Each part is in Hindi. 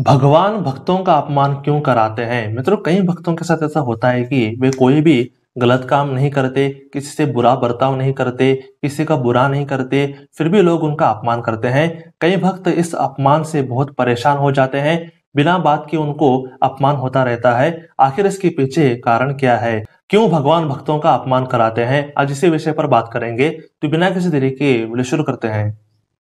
भगवान भक्तों का अपमान क्यों कराते हैं मित्रों कई भक्तों के साथ ऐसा होता है कि वे कोई भी गलत काम नहीं करते किसी से बुरा बर्ताव नहीं करते किसी का बुरा नहीं करते फिर भी लोग उनका अपमान करते हैं कई भक्त इस अपमान से बहुत परेशान हो जाते हैं बिना बात के उनको अपमान होता रहता है आखिर इसके पीछे कारण क्या है क्यों भगवान भक्तों का अपमान कराते हैं आज इसी विषय पर बात करेंगे तो बिना किसी तरीके के शुरू करते हैं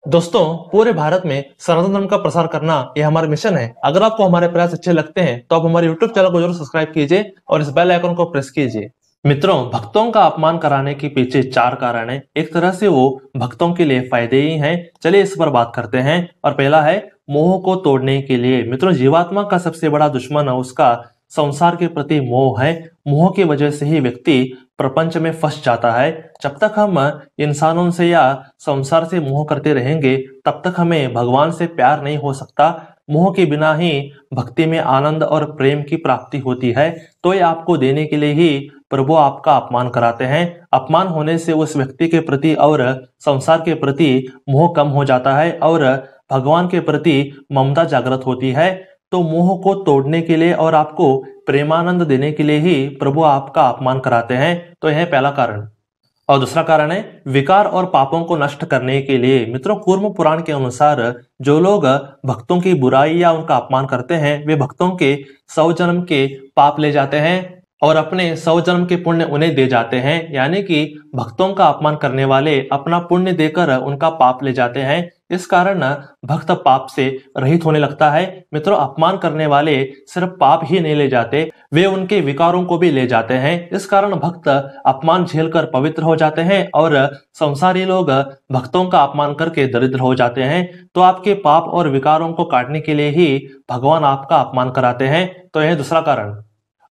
दोस्तों पूरे भारत में सनातन धर्म का प्रसार करना यह हमारा मिशन है अगर आपको हमारे प्रयास अच्छे लगते हैं तो आप हमारे YouTube चैनल को जरूर सब्सक्राइब कीजिए और इस बेल आइकन को प्रेस कीजिए मित्रों भक्तों का अपमान कराने के पीछे चार कारण हैं एक तरह से वो भक्तों के लिए फायदे ही है चलिए इस पर बात करते हैं और पहला है मोह को तोड़ने के लिए मित्रों जीवात्मा का सबसे बड़ा दुश्मन है उसका संसार के प्रति मोह है मोह की वजह से ही व्यक्ति प्रपंच में फंस जाता है जब तक हम इंसानों से या संसार से मोह करते रहेंगे तब तक हमें भगवान से प्यार नहीं हो सकता मोह के बिना ही भक्ति में आनंद और प्रेम की प्राप्ति होती है तो ये आपको देने के लिए ही प्रभु आपका अपमान कराते हैं अपमान होने से उस व्यक्ति के प्रति और संसार के प्रति मोह कम हो जाता है और भगवान के प्रति ममता जागृत होती है तो मोह को तोड़ने के लिए और आपको प्रेमानंद देने के लिए ही प्रभु आपका अपमान कराते हैं तो यह पहला कारण और दूसरा कारण है विकार और पापों को नष्ट करने के लिए मित्रों कूर्म पुराण के अनुसार जो लोग भक्तों की बुराई या उनका अपमान करते हैं वे भक्तों के सौ जन्म के पाप ले जाते हैं और अपने सौ जन्म के पुण्य उन्हें दे जाते हैं यानी कि भक्तों का अपमान करने वाले अपना पुण्य देकर उनका पाप ले जाते हैं इस कारण भक्त पाप से रहित होने लगता है मित्रों अपमान करने वाले सिर्फ पाप ही नहीं ले जाते वे उनके विकारों को भी ले जाते हैं इस कारण भक्त अपमान झेलकर पवित्र हो जाते हैं और संसारी लोग भक्तों का अपमान करके दरिद्र हो जाते हैं तो आपके पाप और विकारों को काटने के लिए ही भगवान आपका अपमान कराते हैं तो यह दूसरा कारण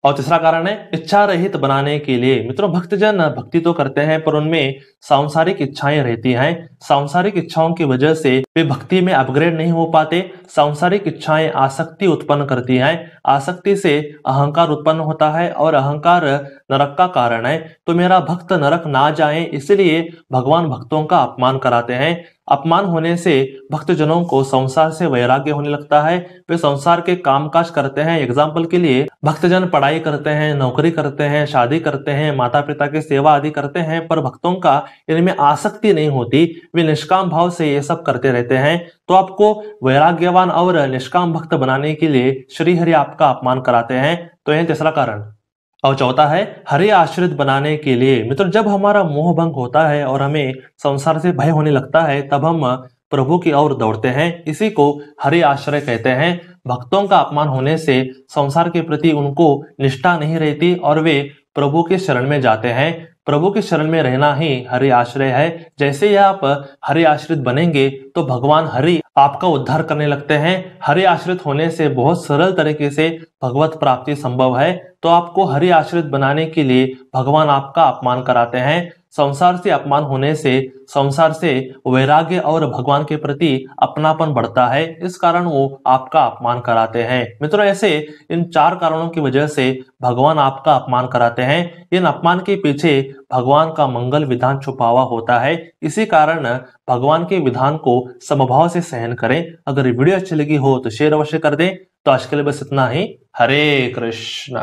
और तीसरा कारण है इच्छा रहित बनाने के लिए मित्रों भक्तजन भक्ति तो करते हैं पर उनमें सांसारिक इच्छाएं रहती हैं सांसारिक इच्छाओं की वजह से वे भक्ति में अपग्रेड नहीं हो पाते सांसारिक इच्छाएं आसक्ति उत्पन्न करती हैं आसक्ति से अहंकार उत्पन्न होता है और अहंकार नरक का कारण है तो मेरा भक्त नरक ना जाए इसलिए भगवान भक्तों का अपमान कराते हैं अपमान होने से भक्तजनों को संसार से वैराग्य होने लगता है वे संसार के कामकाज करते हैं एग्जाम्पल के लिए भक्तजन पढ़ाई करते हैं नौकरी करते हैं शादी करते हैं माता पिता की सेवा आदि करते हैं पर भक्तों का इनमें आसक्ति नहीं होती वे निष्काम भाव से ये सब करते रहते हैं तो आपको वैराग्यवान और निष्काम भक्त बनाने के लिए श्रीहरि आपका अपमान कराते हैं तो यह तीसरा कारण और चौथा है हरे आश्रित बनाने के लिए मित्र जब हमारा मोह भंग होता है और हमें संसार से भय होने लगता है तब हम प्रभु की ओर दौड़ते हैं इसी को हरे आश्रय कहते हैं भक्तों का अपमान होने से संसार के प्रति उनको निष्ठा नहीं रहती और वे प्रभु के शरण में जाते हैं प्रभु के शरण में रहना ही हरि आश्रय है जैसे ही आप हरि आश्रित बनेंगे तो भगवान हरि आपका उद्धार करने लगते हैं हरि आश्रित होने से बहुत सरल तरीके से भगवत प्राप्ति संभव है तो आपको हरि आश्रित बनाने के लिए भगवान आपका अपमान कराते हैं संसार से अपमान होने से संसार से वैराग्य और भगवान के प्रति अपनापन बढ़ता है इस कारण वो आपका अपमान कराते हैं मित्रों ऐसे इन चार कारणों की वजह से भगवान आपका अपमान कराते हैं इन अपमान के पीछे भगवान का मंगल विधान छुपा हुआ होता है इसी कारण भगवान के विधान को समभाव से सहन करें अगर वीडियो अच्छी लगी हो तो शेयर अवश्य कर दें तो आज के लिए बस इतना ही हरे कृष्णा